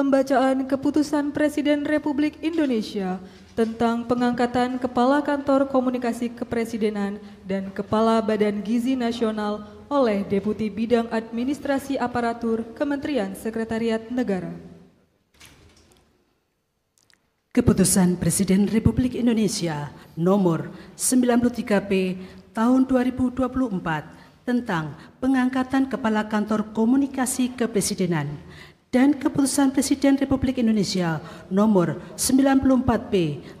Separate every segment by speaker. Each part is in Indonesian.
Speaker 1: Pembacaan Keputusan Presiden Republik Indonesia tentang pengangkatan Kepala Kantor Komunikasi Kepresidenan dan Kepala Badan Gizi Nasional oleh Deputi Bidang Administrasi Aparatur Kementerian Sekretariat Negara.
Speaker 2: Keputusan Presiden Republik Indonesia nomor 93P tahun 2024 tentang pengangkatan Kepala Kantor Komunikasi Kepresidenan dan keputusan Presiden Republik Indonesia nomor 94P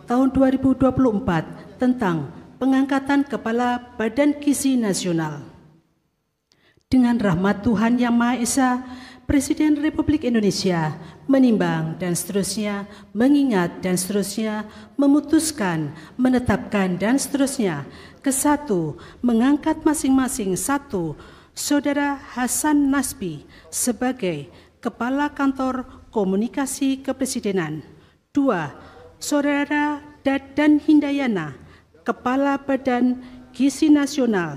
Speaker 2: tahun 2024 tentang pengangkatan Kepala Badan Kisi Nasional. Dengan rahmat Tuhan Yang Maha Esa, Presiden Republik Indonesia menimbang dan seterusnya, mengingat dan seterusnya, memutuskan, menetapkan dan seterusnya. ke satu mengangkat masing-masing satu, Saudara Hasan Nasbi sebagai Kepala Kantor Komunikasi Kepresidenan. dua, Saudara Dadan Hindayana, Kepala Badan Gizi Nasional,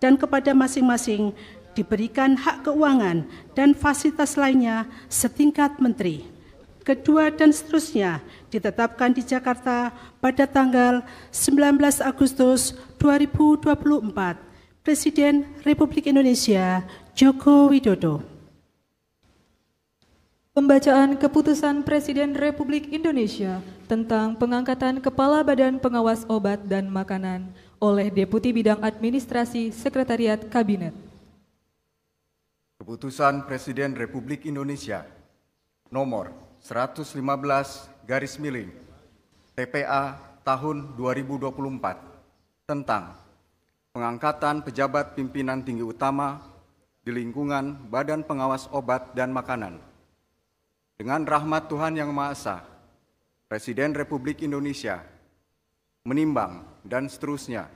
Speaker 2: dan kepada masing-masing diberikan hak keuangan dan fasilitas lainnya setingkat menteri. Kedua dan seterusnya ditetapkan di Jakarta pada tanggal 19 Agustus 2024. Presiden Republik Indonesia Joko Widodo. Pembacaan Keputusan Presiden
Speaker 1: Republik Indonesia tentang pengangkatan Kepala Badan Pengawas Obat dan Makanan oleh Deputi Bidang Administrasi Sekretariat Kabinet.
Speaker 3: Keputusan Presiden Republik Indonesia nomor 115 garis miring TPA tahun 2024 tentang pengangkatan pejabat pimpinan tinggi utama di lingkungan Badan Pengawas Obat dan Makanan dengan rahmat Tuhan Yang Maha Esa, Presiden Republik Indonesia, menimbang dan seterusnya,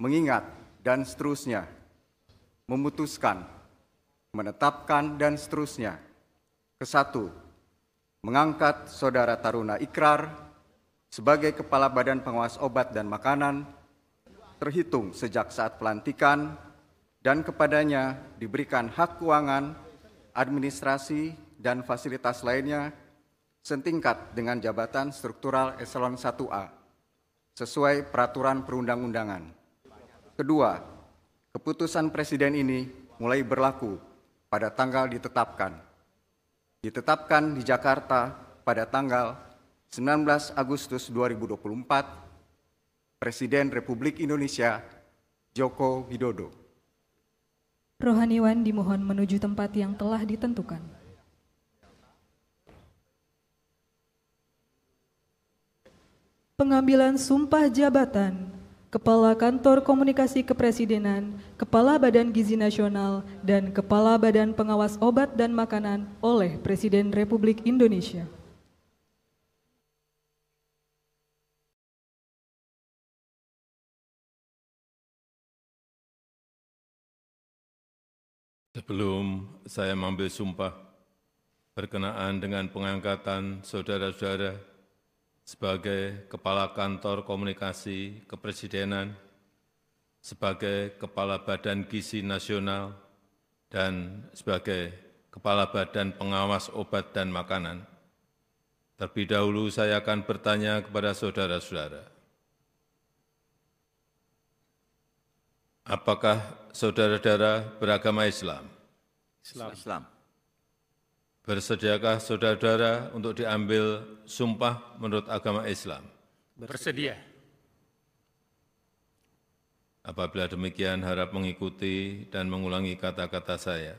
Speaker 3: mengingat dan seterusnya, memutuskan, menetapkan dan seterusnya. Kesatu, mengangkat Saudara Taruna Ikrar sebagai Kepala Badan Pengawas Obat dan Makanan terhitung sejak saat pelantikan dan kepadanya diberikan hak keuangan, administrasi, dan fasilitas lainnya setingkat dengan jabatan struktural eselon 1A sesuai peraturan perundang-undangan. Kedua, keputusan presiden ini mulai berlaku pada tanggal ditetapkan. Ditetapkan di Jakarta pada tanggal 19 Agustus 2024 Presiden Republik Indonesia Joko Widodo.
Speaker 1: Rohaniwan dimohon menuju tempat yang telah ditentukan. pengambilan sumpah jabatan Kepala Kantor Komunikasi Kepresidenan, Kepala Badan Gizi Nasional, dan Kepala Badan Pengawas Obat dan Makanan oleh Presiden Republik Indonesia.
Speaker 4: Sebelum saya mengambil sumpah berkenaan dengan pengangkatan saudara-saudara sebagai Kepala Kantor Komunikasi Kepresidenan, sebagai Kepala Badan Gizi Nasional, dan sebagai Kepala Badan Pengawas Obat dan Makanan. Terlebih dahulu saya akan bertanya kepada saudara-saudara. Apakah saudara-saudara beragama Islam? Islam. Bersediakah saudara-saudara untuk diambil sumpah menurut agama Islam? Bersedia. Apabila demikian harap mengikuti dan mengulangi kata-kata saya.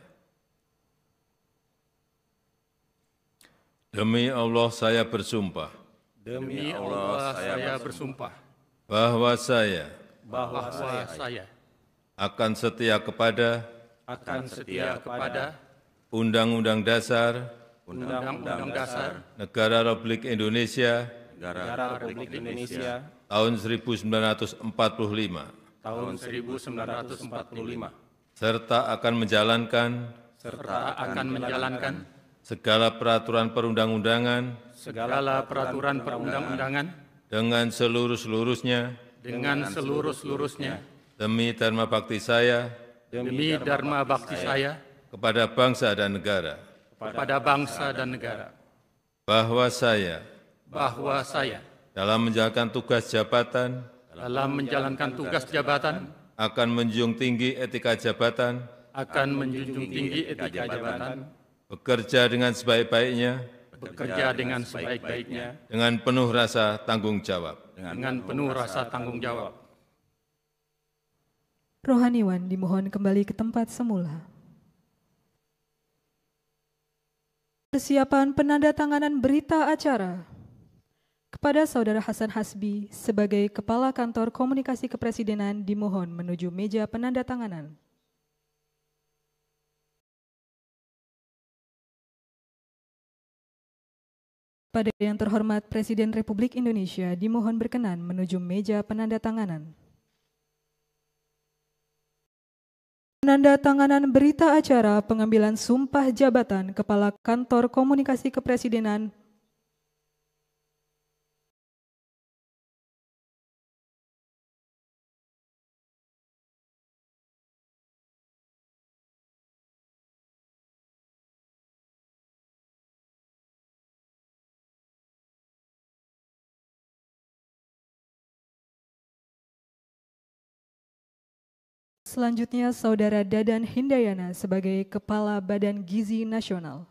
Speaker 4: Demi Allah saya bersumpah. Demi Allah saya bersumpah. Bahwa saya.
Speaker 3: Bahwa saya.
Speaker 4: Akan setia kepada. Akan setia kepada Undang-Undang Dasar Undang-Undang Dasar Negara Republik Indonesia Negara Republik Indonesia tahun 1945 tahun 1945 serta akan menjalankan serta akan menjalankan segala peraturan perundang-undangan segala peraturan perundang-undangan dengan seluruh-seluruhnya dengan seluruh-seluruhnya demi dharma bakti saya demi dharma bakti saya kepada bangsa dan negara kepada bangsa dan negara bahwa saya bahwa saya dalam menjalankan tugas jabatan dalam menjalankan tugas jabatan akan menjunjung tinggi etika jabatan akan menjunjung tinggi etika jabatan bekerja dengan sebaik-baiknya bekerja dengan sebaik-baiknya dengan penuh rasa tanggung jawab dengan penuh rasa tanggung jawab
Speaker 1: Rohaniwan dimohon kembali ke tempat semula. penanda penandatanganan berita acara kepada Saudara Hasan Hasbi sebagai Kepala Kantor Komunikasi Kepresidenan dimohon menuju meja penandatanganan. Pada yang terhormat Presiden Republik Indonesia dimohon berkenan menuju meja penandatanganan. tanganan berita acara pengambilan sumpah jabatan Kepala Kantor Komunikasi Kepresidenan Selanjutnya Saudara Dadan Hindayana sebagai Kepala Badan Gizi Nasional.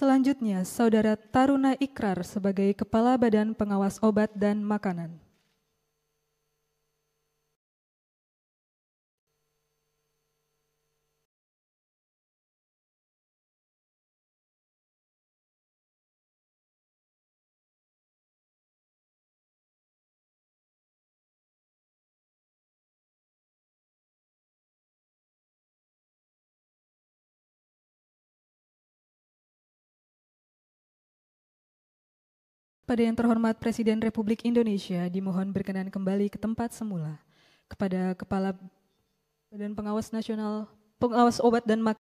Speaker 1: Selanjutnya, Saudara Taruna Ikrar sebagai Kepala Badan Pengawas Obat dan Makanan. Pada yang terhormat Presiden Republik Indonesia, dimohon berkenan kembali ke tempat semula. Kepada Kepala Badan Pengawas Nasional Pengawas Obat dan Makanan